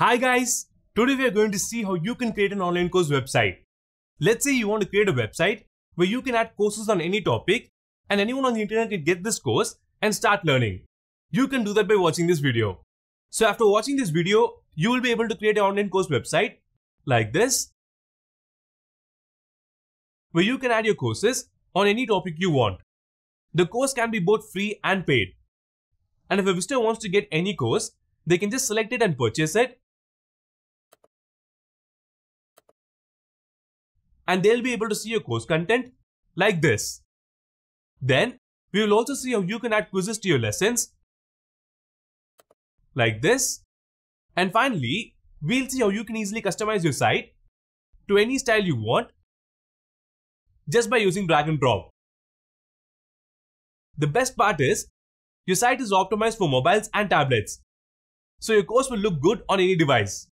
Hi guys, today we are going to see how you can create an online course website. Let's say you want to create a website where you can add courses on any topic and anyone on the internet can get this course and start learning. You can do that by watching this video. So after watching this video, you will be able to create an online course website like this where you can add your courses on any topic you want. The course can be both free and paid. And if a visitor wants to get any course, they can just select it and purchase it and they'll be able to see your course content like this. Then we will also see how you can add quizzes to your lessons like this. And finally, we'll see how you can easily customize your site to any style you want just by using drag and drop. The best part is, your site is optimized for mobiles and tablets, so your course will look good on any device.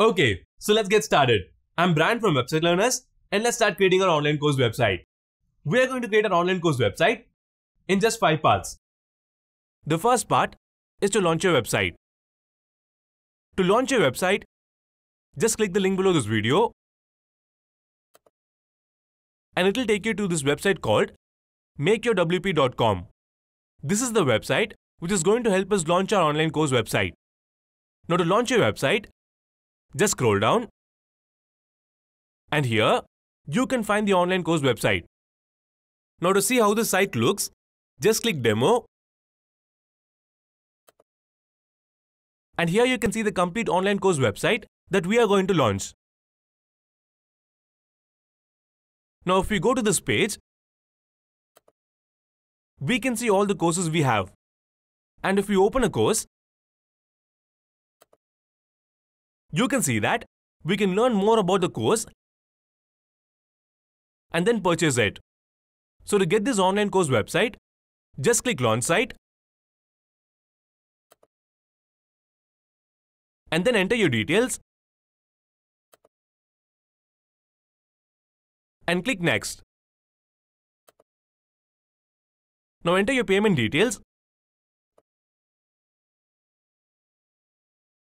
Okay, so let's get started. I'm Brian from Website Learners and let's start creating our online course website. We are going to create an online course website in just 5 parts. The first part is to launch your website. To launch your website, just click the link below this video and it'll take you to this website called makeyourwp.com. This is the website which is going to help us launch our online course website. Now to launch your website, just scroll down and here, you can find the online course website. Now to see how the site looks, just click demo. And here you can see the complete online course website that we are going to launch. Now if we go to this page, we can see all the courses we have. And if we open a course, you can see that we can learn more about the course and then purchase it. So to get this online course website, just click launch site and then enter your details and click next. Now enter your payment details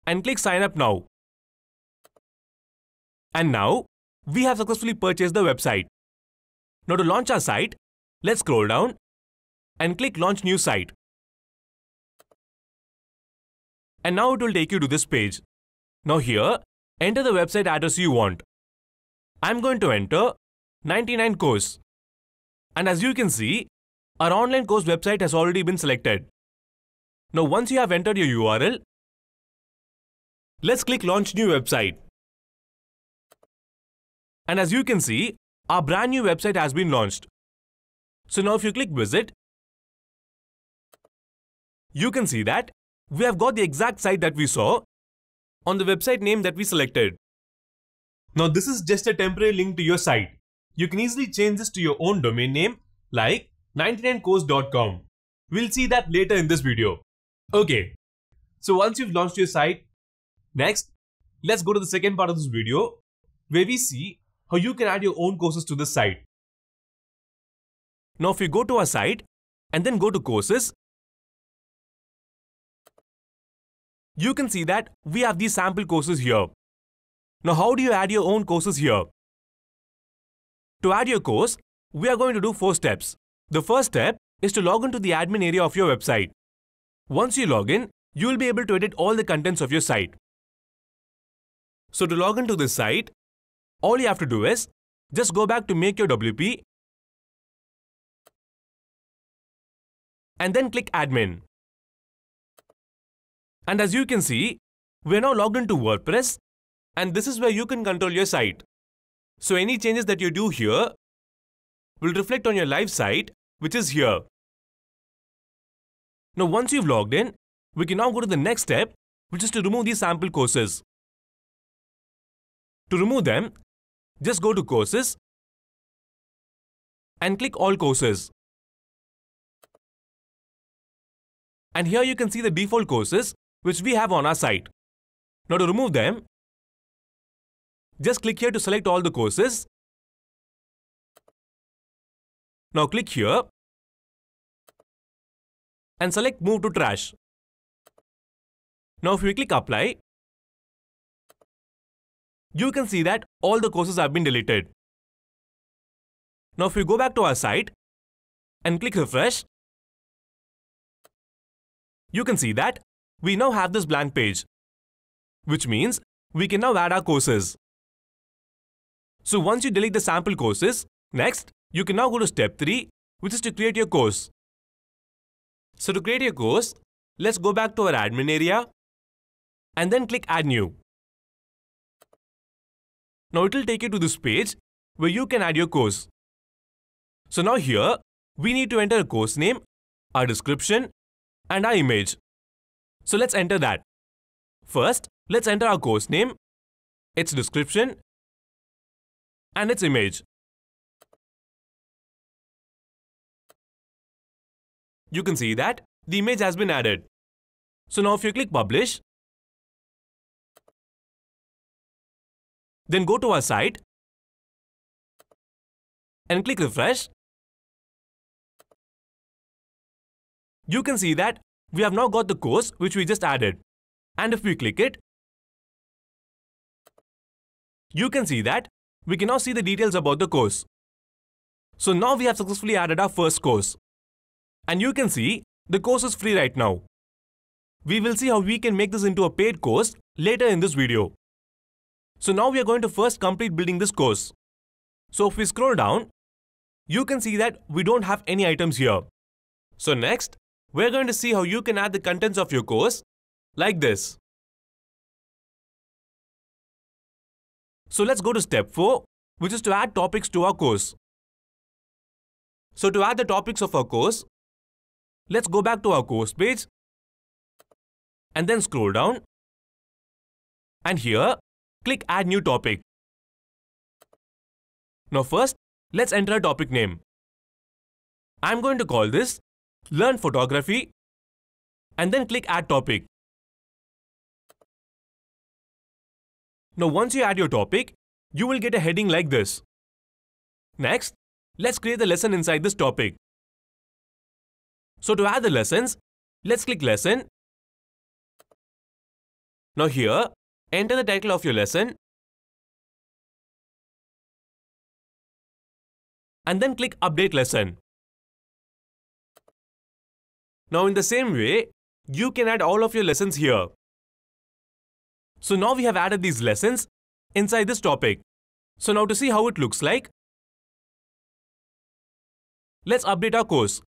and click sign up now. And now, we have successfully purchased the website. Now to launch our site, let's scroll down and click launch new site. And now it will take you to this page. Now here, enter the website address you want. I'm going to enter 99 course. And as you can see, our online course website has already been selected. Now once you have entered your URL, let's click launch new website. And as you can see, our brand new website has been launched. So now if you click visit, you can see that we have got the exact site that we saw on the website name that we selected. Now this is just a temporary link to your site. You can easily change this to your own domain name like 99course.com. We'll see that later in this video. Okay, so once you've launched your site, next, let's go to the second part of this video where we see how you can add your own courses to this site. Now if you go to our site and then go to courses, you can see that we have these sample courses here. Now how do you add your own courses here? To add your course, we are going to do four steps. The first step is to log into the admin area of your website. Once you log in, you will be able to edit all the contents of your site. So to log into this site, all you have to do is just go back to make your WP and then click admin. And as you can see, we're now logged into WordPress and this is where you can control your site. So any changes that you do here will reflect on your live site which is here. Now once you've logged in, we can now go to the next step which is to remove these sample courses. To remove them, just go to courses and click all courses. And here you can see the default courses which we have on our site. Now to remove them, just click here to select all the courses. Now click here and select move to trash. Now if we click apply, you can see that all the courses have been deleted. Now if we go back to our site and click refresh, you can see that we now have this blank page, which means we can now add our courses. So once you delete the sample courses, next, you can now go to step 3, which is to create your course. So to create your course, let's go back to our admin area and then click add new. Now it will take you to this page where you can add your course. So now here, we need to enter a course name, our description and our image. So let's enter that. First, let's enter our course name, its description and its image. You can see that the image has been added. So now if you click publish, Then go to our site and click refresh. You can see that we have now got the course which we just added. And if we click it, you can see that we can now see the details about the course. So now we have successfully added our first course. And you can see the course is free right now. We will see how we can make this into a paid course later in this video. So now we are going to first complete building this course. So if we scroll down, you can see that we don't have any items here. So next, we're going to see how you can add the contents of your course like this. So let's go to step 4, which is to add topics to our course. So to add the topics of our course, let's go back to our course page and then scroll down. And here, Click Add New Topic. Now first, let's enter a topic name. I'm going to call this Learn Photography and then click Add Topic. Now once you add your topic, you will get a heading like this. Next, let's create the lesson inside this topic. So to add the lessons, let's click lesson. Now here, Enter the title of your lesson and then click Update Lesson. Now in the same way, you can add all of your lessons here. So now we have added these lessons inside this topic. So now to see how it looks like, let's update our course.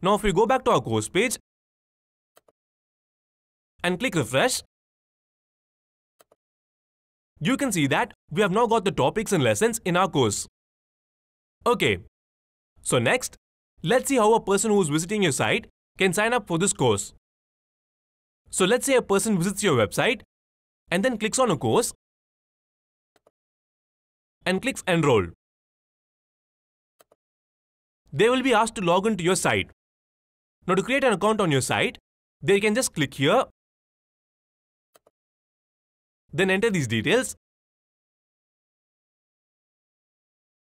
Now if we go back to our course page and click refresh, you can see that we have now got the topics and lessons in our course. Okay, so next, let's see how a person who is visiting your site can sign up for this course. So let's say a person visits your website and then clicks on a course and clicks enroll. They will be asked to log into your site. Now to create an account on your site, they can just click here then enter these details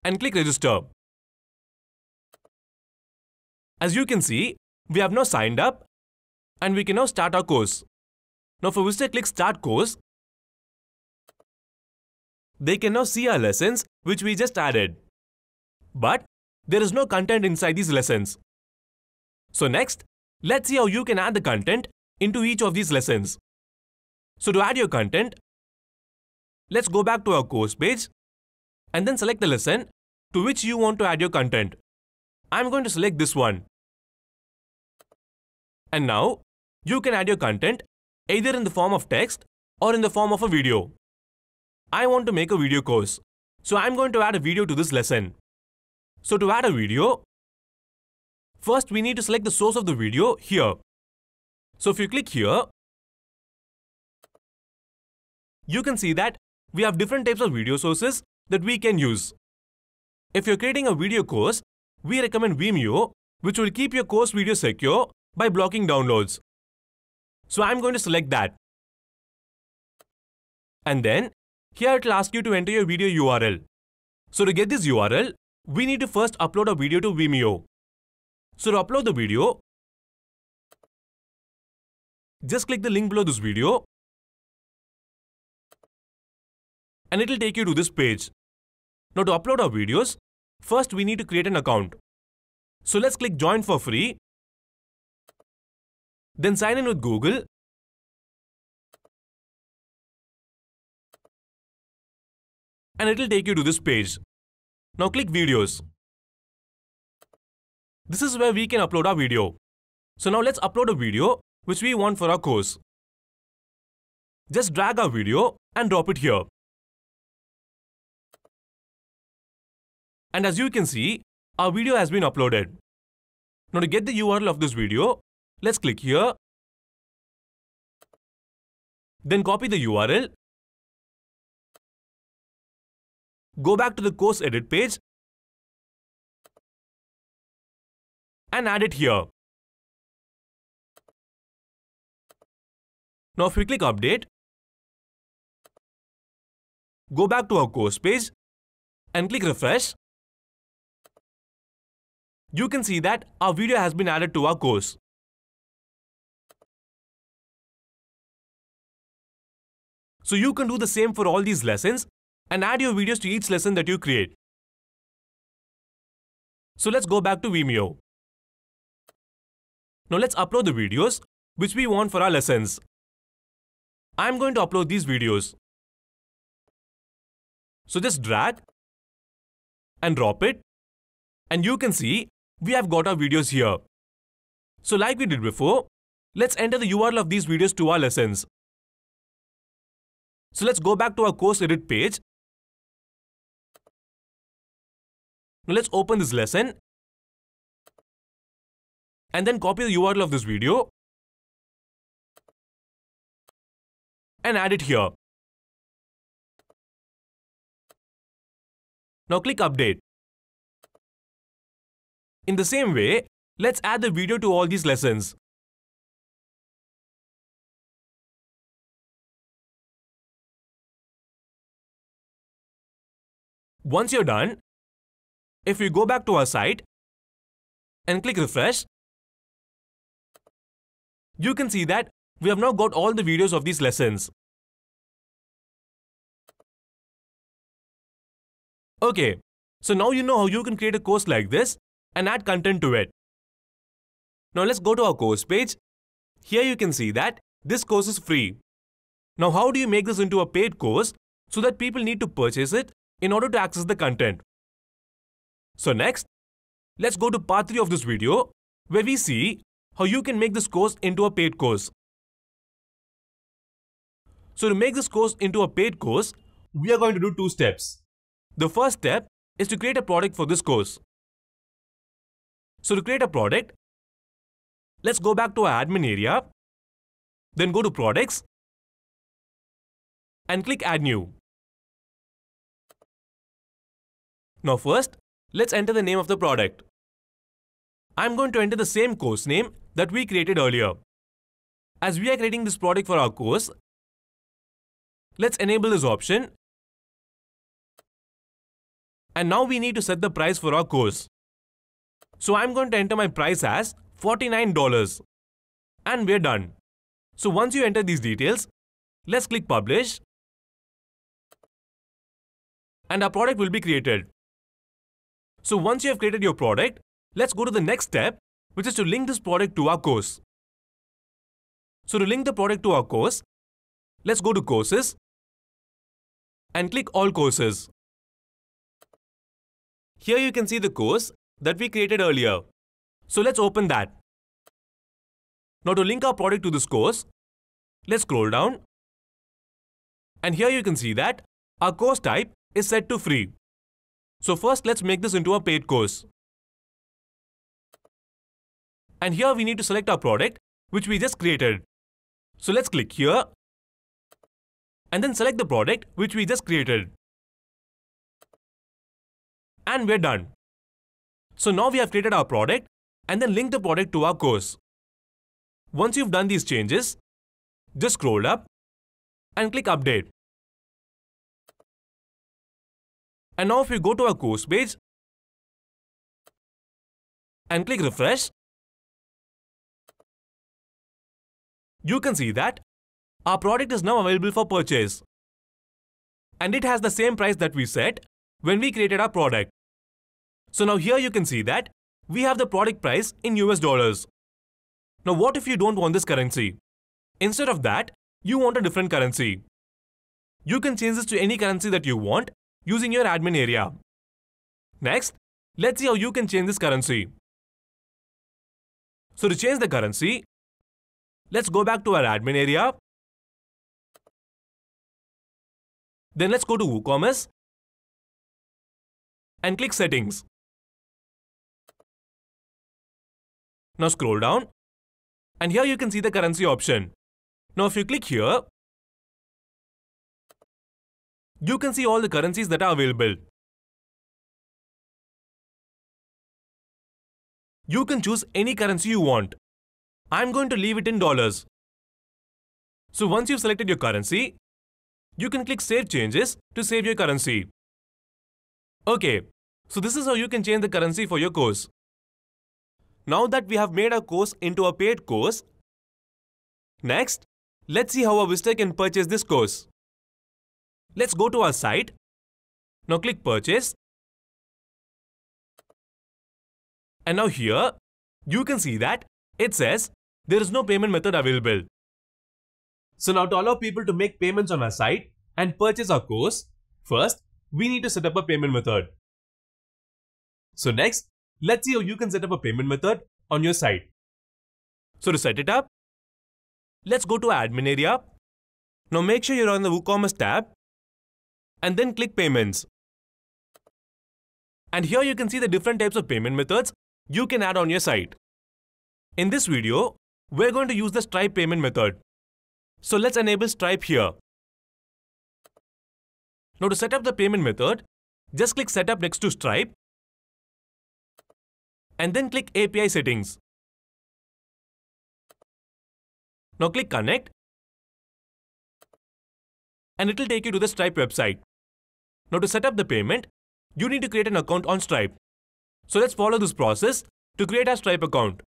and click register. As you can see, we have now signed up and we can now start our course. Now for visitor click start course, they can now see our lessons which we just added. But there is no content inside these lessons. So next, let's see how you can add the content into each of these lessons. So to add your content, let's go back to our course page and then select the lesson to which you want to add your content. I'm going to select this one. And now, you can add your content either in the form of text or in the form of a video. I want to make a video course, so I'm going to add a video to this lesson. So to add a video, first we need to select the source of the video here. So if you click here, you can see that we have different types of video sources that we can use. If you're creating a video course, we recommend Vimeo, which will keep your course video secure by blocking downloads. So I'm going to select that. And then, here it will ask you to enter your video URL. So to get this URL, we need to first upload a video to Vimeo. So to upload the video, just click the link below this video and it'll take you to this page. Now to upload our videos, first we need to create an account. So let's click join for free. Then sign in with Google. And it'll take you to this page. Now click videos. This is where we can upload our video. So now let's upload a video which we want for our course. Just drag our video and drop it here. And as you can see, our video has been uploaded. Now to get the URL of this video, let's click here. Then copy the URL. Go back to the course edit page and add it here. Now if we click update, go back to our course page and click refresh you can see that our video has been added to our course. So you can do the same for all these lessons and add your videos to each lesson that you create. So let's go back to Vimeo. Now let's upload the videos which we want for our lessons. I'm going to upload these videos. So just drag and drop it and you can see we have got our videos here. So like we did before, let's enter the URL of these videos to our lessons. So let's go back to our course edit page. Now let's open this lesson and then copy the URL of this video and add it here. Now click update. In the same way, let's add the video to all these lessons. Once you're done, if we go back to our site and click refresh, you can see that we have now got all the videos of these lessons. Okay, so now you know how you can create a course like this and add content to it. Now let's go to our course page. Here you can see that this course is free. Now how do you make this into a paid course so that people need to purchase it in order to access the content? So next, let's go to part 3 of this video where we see how you can make this course into a paid course. So to make this course into a paid course, we are going to do two steps. The first step is to create a product for this course. So to create a product, let's go back to our admin area, then go to products and click add new. Now first, let's enter the name of the product. I'm going to enter the same course name that we created earlier. As we are creating this product for our course, let's enable this option. And now we need to set the price for our course. So I'm going to enter my price as $49 and we're done. So once you enter these details, let's click publish and our product will be created. So once you have created your product, let's go to the next step which is to link this product to our course. So to link the product to our course, let's go to courses and click all courses. Here you can see the course that we created earlier. So let's open that. Now to link our product to this course, let's scroll down. And here you can see that our course type is set to free. So first let's make this into a paid course. And here we need to select our product which we just created. So let's click here and then select the product which we just created. And we're done. So now we have created our product and then linked the product to our course. Once you've done these changes, just scroll up and click update. And now if we go to our course page and click refresh, you can see that our product is now available for purchase. And it has the same price that we set when we created our product. So now here you can see that we have the product price in US dollars. Now what if you don't want this currency? Instead of that, you want a different currency. You can change this to any currency that you want using your admin area. Next, let's see how you can change this currency. So to change the currency, let's go back to our admin area. Then let's go to WooCommerce and click settings. Now scroll down and here you can see the currency option. Now if you click here, you can see all the currencies that are available. You can choose any currency you want. I'm going to leave it in dollars. So once you've selected your currency, you can click Save Changes to save your currency. Okay, so this is how you can change the currency for your course now that we have made our course into a paid course. Next, let's see how a visitor can purchase this course. Let's go to our site. Now click purchase. And now here, you can see that it says there is no payment method available. So now to allow people to make payments on our site and purchase our course, first, we need to set up a payment method. So next, Let's see how you can set up a payment method on your site. So to set it up, let's go to admin area. Now make sure you're on the WooCommerce tab and then click payments. And here you can see the different types of payment methods you can add on your site. In this video, we're going to use the Stripe payment method. So let's enable Stripe here. Now to set up the payment method, just click setup next to Stripe and then click API settings. Now click connect and it will take you to the Stripe website. Now to set up the payment, you need to create an account on Stripe. So let's follow this process to create our Stripe account.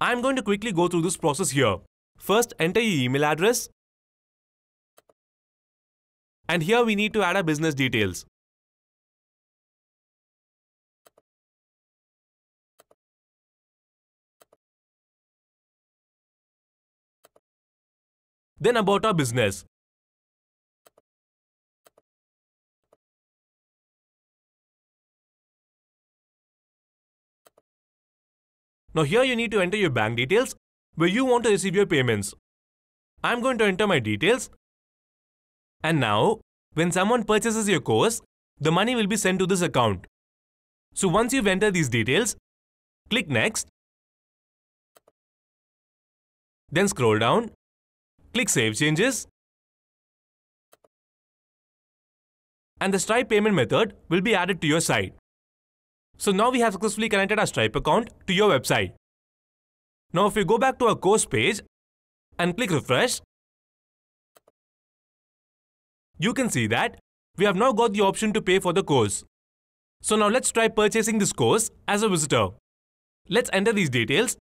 I'm going to quickly go through this process here. First, enter your email address. And here we need to add our business details. then about our business. Now here you need to enter your bank details where you want to receive your payments. I'm going to enter my details. And now, when someone purchases your course, the money will be sent to this account. So once you've entered these details, click Next. Then scroll down Click Save Changes. And the Stripe payment method will be added to your site. So now we have successfully connected our Stripe account to your website. Now if we go back to our course page and click refresh, you can see that we have now got the option to pay for the course. So now let's try purchasing this course as a visitor. Let's enter these details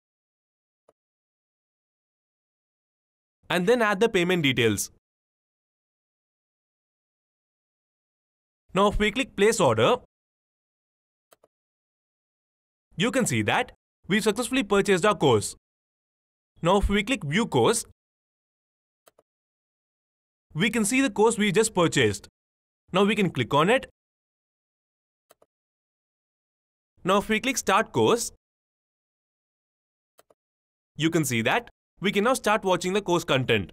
and then add the payment details. Now if we click place order, you can see that we've successfully purchased our course. Now if we click view course, we can see the course we just purchased. Now we can click on it. Now if we click start course, you can see that we can now start watching the course content.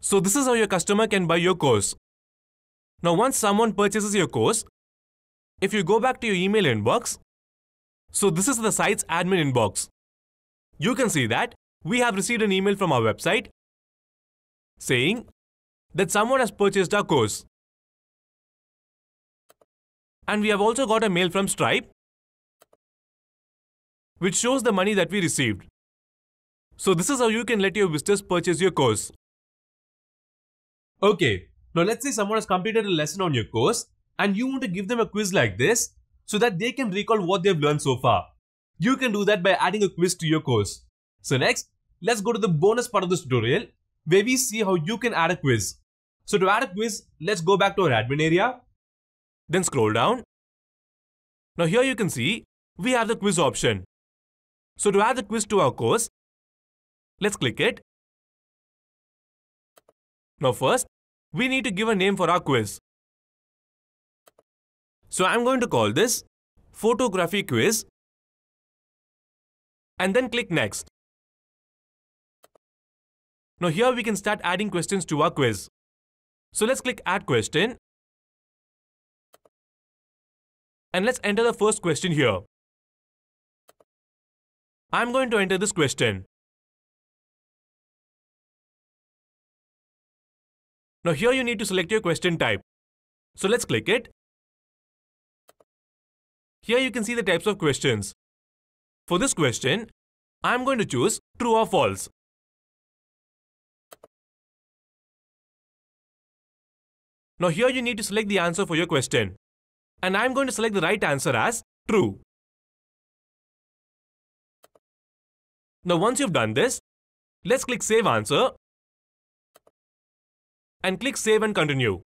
So this is how your customer can buy your course. Now once someone purchases your course, if you go back to your email inbox, so this is the site's admin inbox. You can see that we have received an email from our website saying that someone has purchased our course. And we have also got a mail from Stripe which shows the money that we received. So this is how you can let your visitors purchase your course. Okay, now let's say someone has completed a lesson on your course and you want to give them a quiz like this so that they can recall what they've learned so far. You can do that by adding a quiz to your course. So next, let's go to the bonus part of this tutorial where we see how you can add a quiz. So to add a quiz, let's go back to our admin area. Then scroll down. Now here you can see, we have the quiz option. So to add the quiz to our course, Let's click it. Now first, we need to give a name for our quiz. So I'm going to call this photography quiz and then click next. Now here we can start adding questions to our quiz. So let's click add question and let's enter the first question here. I'm going to enter this question. Now here you need to select your question type. So let's click it. Here you can see the types of questions. For this question, I'm going to choose true or false. Now here you need to select the answer for your question. And I'm going to select the right answer as true. Now once you've done this, let's click save answer and click Save and Continue.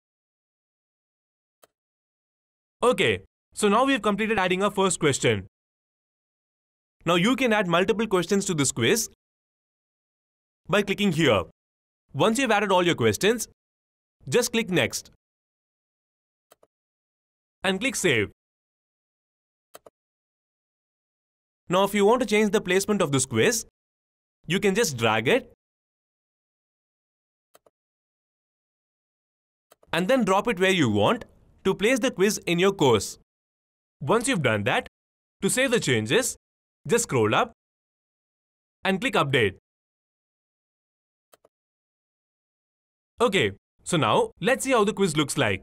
Okay, so now we've completed adding our first question. Now you can add multiple questions to this quiz by clicking here. Once you've added all your questions, just click Next and click Save. Now if you want to change the placement of this quiz, you can just drag it and then drop it where you want to place the quiz in your course. Once you've done that, to save the changes, just scroll up and click Update. Okay, so now let's see how the quiz looks like.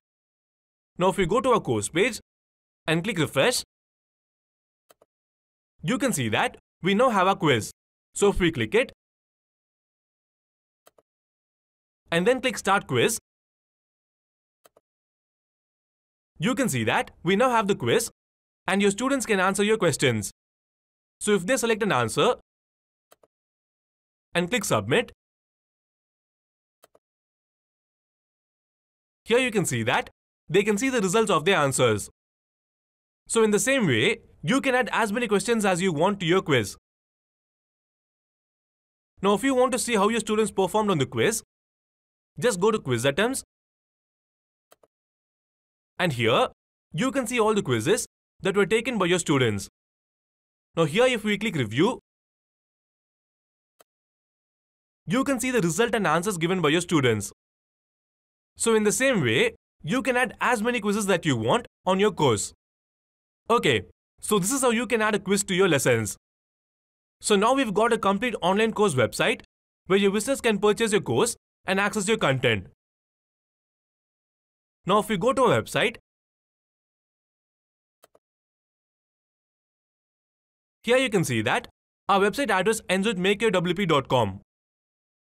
Now if we go to our course page and click Refresh, you can see that we now have our quiz. So if we click it and then click Start Quiz, You can see that we now have the quiz and your students can answer your questions. So if they select an answer and click submit, here you can see that they can see the results of their answers. So in the same way, you can add as many questions as you want to your quiz. Now if you want to see how your students performed on the quiz, just go to quiz attempts and here, you can see all the quizzes that were taken by your students. Now here if we click review, you can see the result and answers given by your students. So in the same way, you can add as many quizzes that you want on your course. Okay, so this is how you can add a quiz to your lessons. So now we've got a complete online course website where your visitors can purchase your course and access your content. Now if we go to our website, here you can see that our website address ends with makeyourwp.com.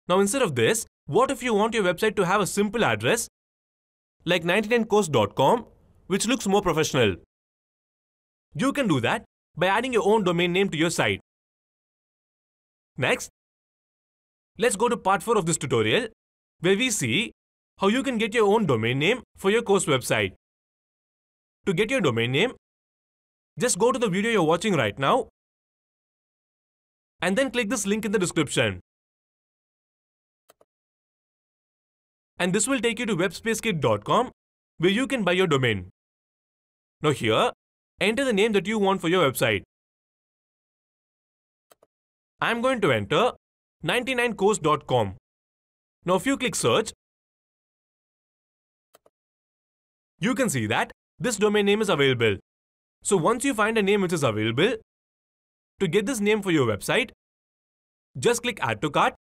Now instead of this, what if you want your website to have a simple address like 99course.com which looks more professional? You can do that by adding your own domain name to your site. Next, let's go to part 4 of this tutorial where we see how you can get your own domain name for your course website. To get your domain name, just go to the video you're watching right now and then click this link in the description. And this will take you to webspacekit.com where you can buy your domain. Now here, enter the name that you want for your website. I'm going to enter 99course.com. Now if you click search, you can see that this domain name is available. So once you find a name which is available, to get this name for your website, just click add to cart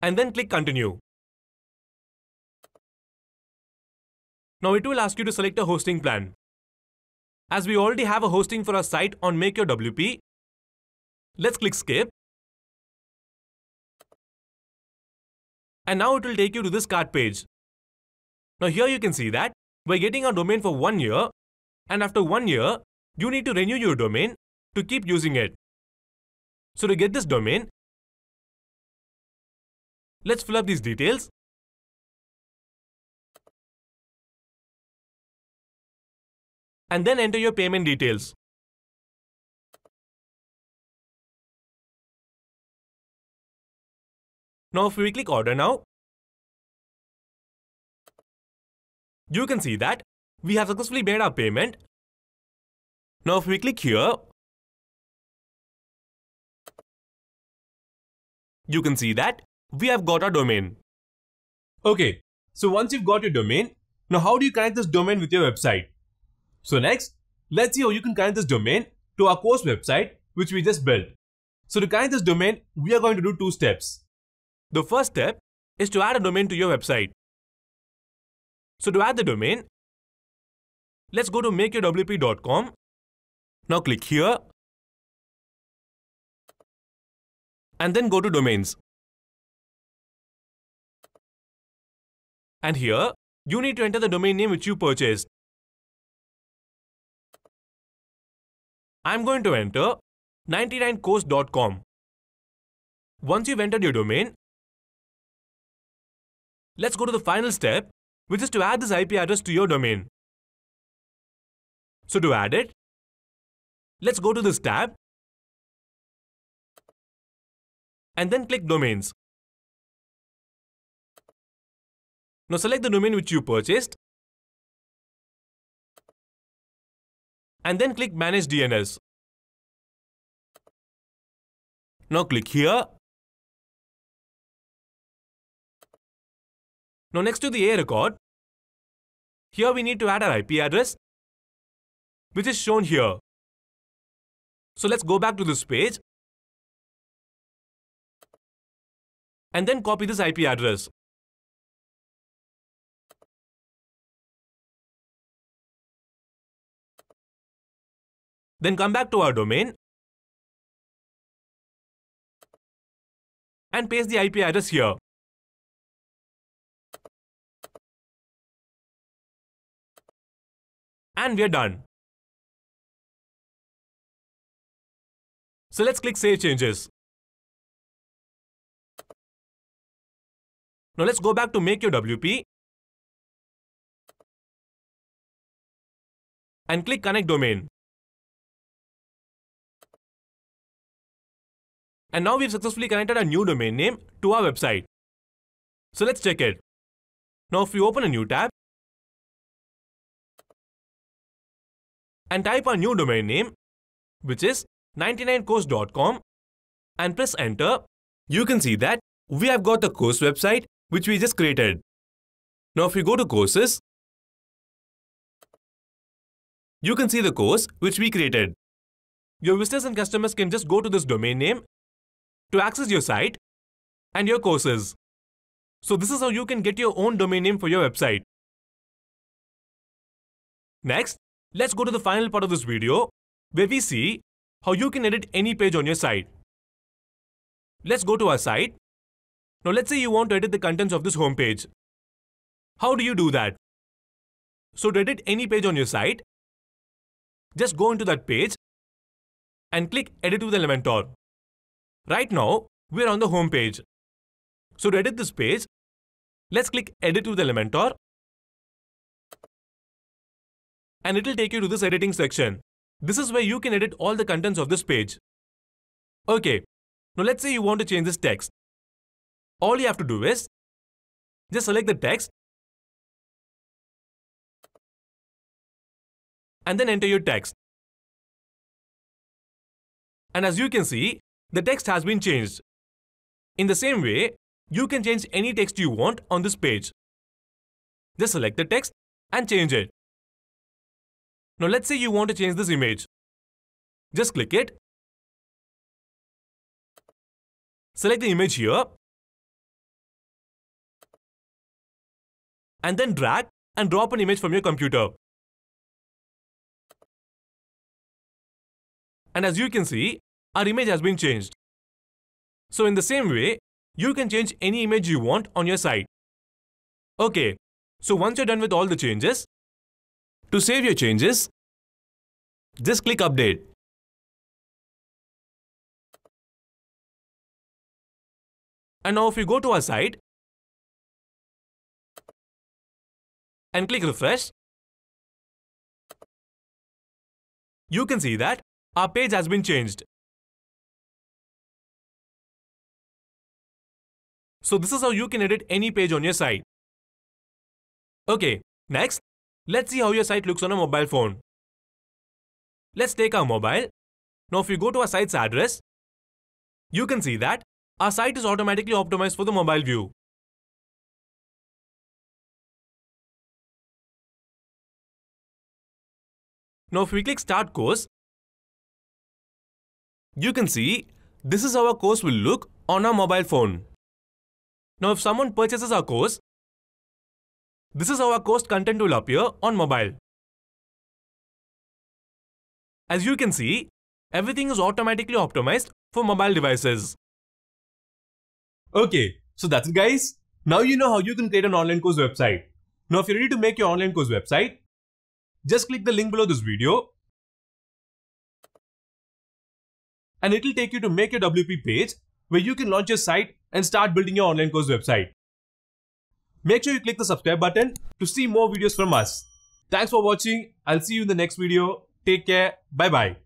and then click continue. Now it will ask you to select a hosting plan. As we already have a hosting for our site on MakeYourWP, let's click skip and now it will take you to this cart page. Now here you can see that we're getting our domain for one year and after one year, you need to renew your domain to keep using it. So to get this domain, let's fill up these details. And then enter your payment details. Now if we click order now, you can see that we have successfully made our payment. Now if we click here, you can see that we have got our domain. Okay, so once you've got your domain, now how do you connect this domain with your website? So next, let's see how you can connect this domain to our course website which we just built. So to connect this domain, we are going to do two steps. The first step is to add a domain to your website. So to add the domain, let's go to makeyourwp.com. Now click here and then go to domains. And here, you need to enter the domain name which you purchased. I'm going to enter 99course.com. Once you've entered your domain, Let's go to the final step, which is to add this IP address to your domain. So to add it, let's go to this tab and then click Domains. Now select the domain which you purchased and then click Manage DNS. Now click here Now next to the A record, here we need to add our IP address, which is shown here. So let's go back to this page and then copy this IP address. Then come back to our domain and paste the IP address here. and we're done. So let's click Save Changes. Now let's go back to Make Your WP and click Connect Domain. And now we've successfully connected a new domain name to our website. So let's check it. Now if we open a new tab, and type our new domain name, which is 99course.com and press enter, you can see that we have got the course website which we just created. Now if we go to courses, you can see the course which we created. Your visitors and customers can just go to this domain name to access your site and your courses. So this is how you can get your own domain name for your website. Next, Let's go to the final part of this video where we see how you can edit any page on your site. Let's go to our site. Now let's say you want to edit the contents of this homepage. How do you do that? So to edit any page on your site, just go into that page and click edit with Elementor. Right now, we're on the home page. So to edit this page, let's click edit with Elementor and it'll take you to this editing section. This is where you can edit all the contents of this page. Okay, now let's say you want to change this text. All you have to do is just select the text and then enter your text. And as you can see, the text has been changed. In the same way, you can change any text you want on this page. Just select the text and change it. Now let's say you want to change this image. Just click it. Select the image here. And then drag and drop an image from your computer. And as you can see, our image has been changed. So in the same way, you can change any image you want on your site. Okay, so once you're done with all the changes, to save your changes, just click Update. And now if you go to our site and click refresh, you can see that our page has been changed. So this is how you can edit any page on your site. Okay, next Let's see how your site looks on a mobile phone. Let's take our mobile. Now if you go to our site's address, you can see that our site is automatically optimized for the mobile view. Now if we click start course, you can see this is how our course will look on our mobile phone. Now if someone purchases our course, this is how our course content will appear on mobile. As you can see, everything is automatically optimized for mobile devices. Okay, so that's it guys. Now you know how you can create an online course website. Now if you're ready to make your online course website, just click the link below this video and it'll take you to make your WP page where you can launch your site and start building your online course website. Make sure you click the subscribe button to see more videos from us. Thanks for watching. I'll see you in the next video. Take care. Bye bye.